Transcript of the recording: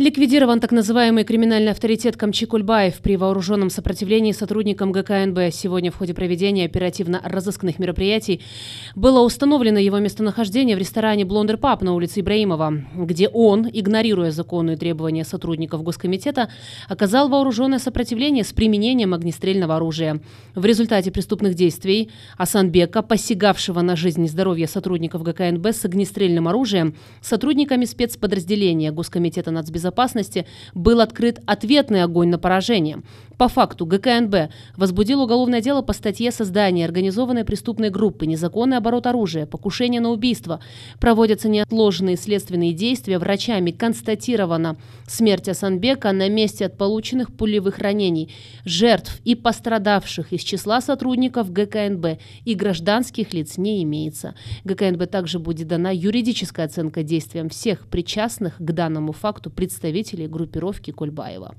Ликвидирован так называемый криминальный авторитет Камчикульбаев при вооруженном сопротивлении сотрудникам ГКНБ. Сегодня в ходе проведения оперативно-розыскных мероприятий было установлено его местонахождение в ресторане «Блондер Пап» на улице Ибраимова, где он, игнорируя законные требования сотрудников Госкомитета, оказал вооруженное сопротивление с применением огнестрельного оружия. В результате преступных действий Асанбека, посягавшего на жизнь и здоровье сотрудников ГКНБ с огнестрельным оружием, сотрудниками спецподразделения Госкомитета нацбезопасности безопасности был открыт ответный огонь на поражение. По факту ГКНБ возбудил уголовное дело по статье создания организованной преступной группы, незаконный оборот оружия, покушение на убийство. Проводятся неотложные следственные действия. Врачами констатирована смерть Асанбека на месте от полученных пулевых ранений, жертв и пострадавших из числа сотрудников ГКНБ и гражданских лиц не имеется. ГКНБ также будет дана юридическая оценка действиям всех причастных к данному факту представителей представителей группировки Кульбаева.